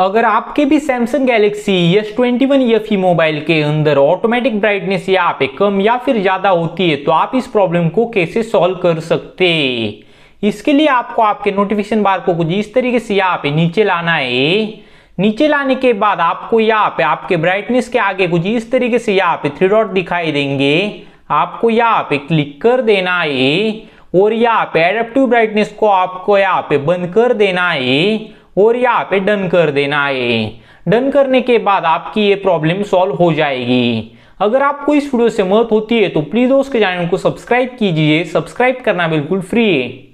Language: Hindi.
अगर आपके भी Samsung Galaxy S twenty one F mobile के अंदर ऑटोमेटिक ब्राइटनेस या पे कम या फिर ज़्यादा होती है तो आप इस प्रॉब्लम को कैसे सॉल्व कर सकते इसके लिए आपको आपके नोटिफिकेशन बार को कुछ इस तरीके से यहाँ पे नीचे लाना है नीचे लाने के बाद आपको यहाँ पे आपके ब्राइटनेस के आगे कुछ इस तरीके से यहाँ पे थ्री डॉट दिखाई देंगे आपको यहाँ पे क्लिक कर देना है और यहाँ पे एडेप्टिव ब्राइटनेस को आपको यहाँ पे बंद कर देना है और यहाँ पे डन कर देना है डन करने के बाद आपकी ये प्रॉब्लम सॉल्व हो जाएगी अगर आपको इस वीडियो से मदद होती है तो प्लीज़ उसके चैनल को सब्सक्राइब कीजिए सब्सक्राइब करना बिल्कुल फ्री है